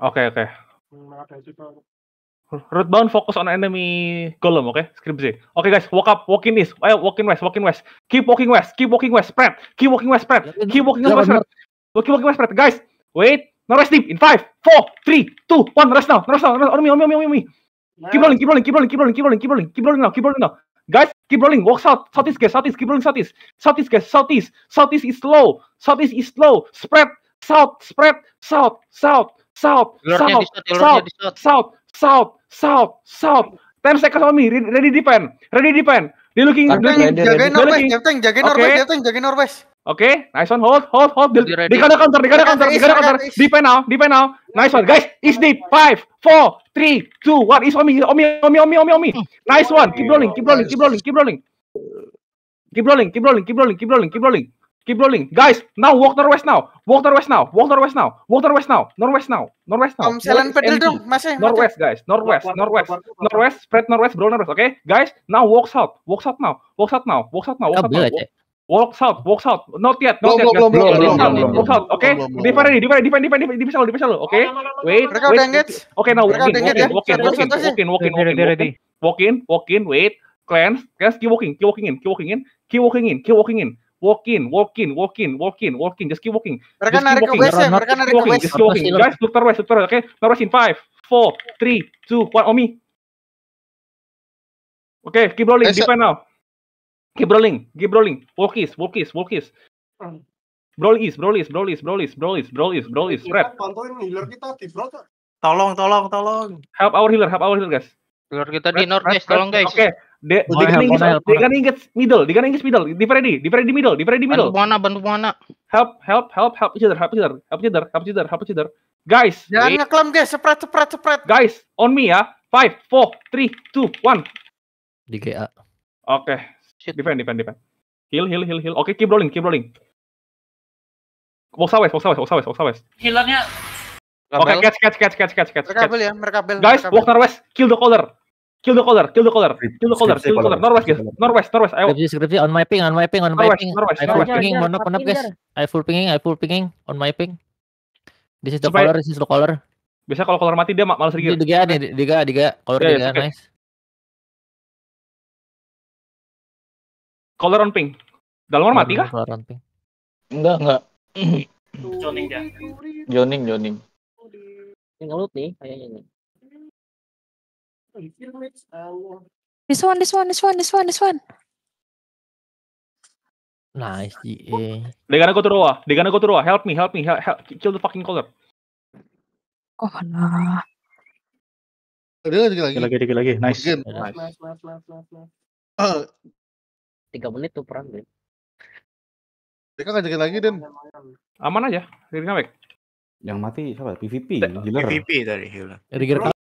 Oke, okay, oke. Okay. Hmm, Root down focus on enemy golem, oke? Okay? Skripsi. Oke okay, guys, walk up, walk in east. Ayo walk in west, walk in west. Keep walking west, keep walking west, spread. Keep walking west, spread. Keep walking west, spread. Keep walking west, spread. Guys, wait. No rest deep in 5, 4, 3, 2, 1. Rest now, rest now. Rest. On me, on me, on me, on me. Keep rolling, keep rolling, keep rolling, keep rolling, keep rolling, keep rolling, keep rolling now, keep rolling now. Guys, keep rolling. Walk south, southeast, guys, southeast, keep rolling southeast, southeast, guys, southeast, southeast is slow, southeast is slow. Spread south, spread south, south, South, South, South, South, South, South, South. Ten seconds on me. Ready defend. Ready defend. Di looking, looking, jagain Norwest, Jepteng, jagain Norwest, Jepteng, jagain Norwest. Oke, nice one. Hold, hold, hold. Di kanan counter, di kanan counter, di kanan counter. Defend now, defend now. Nice one, guys. Is deep. Five, four, three, two, one. Is Omi, Omi, Omi, Omi, Omi, Omi. Nice one. Keep rolling, keep rolling, keep rolling, keep rolling. Keep rolling, keep rolling, keep rolling, keep rolling, keep rolling. Keep rolling. Guys, now walk northwest now. Walk northwest now. Walk northwest now. Walk northwest now. Northwest now. Northwest now. Northwest pedal dong, Mas. Northwest guys. Northwest, northwest. Northwest, spread northwest, bro northwest, okay? Guys, now walk south. Walk south now. Walk south now. Walk south now. Walk south now. Walk south, walk south. Not yet, not yet. Belum, belum, belum. Walk south, oke? Defend ini, defend, defend, defend, defend selalu, defend selalu, oke? Wait, Mereka udah engage. Oke, now walk in, walk in, walk in, walk in, wait. Cleanse, cleanse, keep walking, keep walking in, keep walking in, keep walking in, keep walking in walking, walking, walking, walking, walking, just keep walking. Mereka just narik ke WC, mereka narik ke west. Just keep walking, guys, look terwes, look terwest, okay? Terwes in 5, 4, 3, 2, 1, Omi. Oke, Okay, keep rolling, yes, defend now. Keep rolling, keep rolling. Walk walk walk is, is, Walkies, walkies, walkies. Brolies, brolies, brolies, brolies, brolies, brolies, brolies, spread. Pantauin healer kita di bro. Tolong, tolong, tolong. Help our healer, help our healer, guys. Healer kita di northwest, tolong guys. Oke, okay. Dia oh, di kan inget, di kan inget kan middle, di kan inget middle, di Freddy, di Freddy middle, di Freddy middle. Bantu mana, bantu mana. Help, help, help, help each other, help each other, help each other, help each other, help each Guys, jangan ngeklaim guys, cepet, cepet, cepet. Guys, on me ya. Five, four, three, two, one. Di GA. Oke, okay. defend, defend, defend. Heal, heal, heal, heal. Oke, okay, keep rolling, keep rolling. Box awes, box awes, box awes, box awes. Healernya Oke, okay, catch, catch, catch, catch, catch, catch. Mereka catch. ya, mereka bel. Guys, walker west, kill the caller. Kill the color, kill the color, kill the color, kill the color. Norwest, guys. Norwest, Norwest. Ayo. Skripsi, skripsi on my ping, on my ping, on my ping. Norwest, Norwest. I full pinging, monok, monok, guys. I full pinging, I full pinging on my ping. This is the color, this is the color. Biasa kalau color mati dia malah sedikit. Diga, nih, diga. Color diga ya, ya, nice. Color on ping. Dalmor mati kah? Color on ping. Enggak, enggak. Joning dia. Joning, joning. Ini ngelut nih kayaknya nih. This one, this one, this one, this one, this one. Nice, GA. They're gonna go to Roa. They're gonna go to Roa. Help me, help me, help, help. Kill the fucking color. Oh, nah. Ada lagi lagi. Lagi lagi lagi. Nice. Nice. Nice, nice, ah. Tiga menit tuh perang, deh. Mereka ngajakin lagi, Den. Aman aja. Riri Yang mati siapa? PVP. PVP tadi. Healer.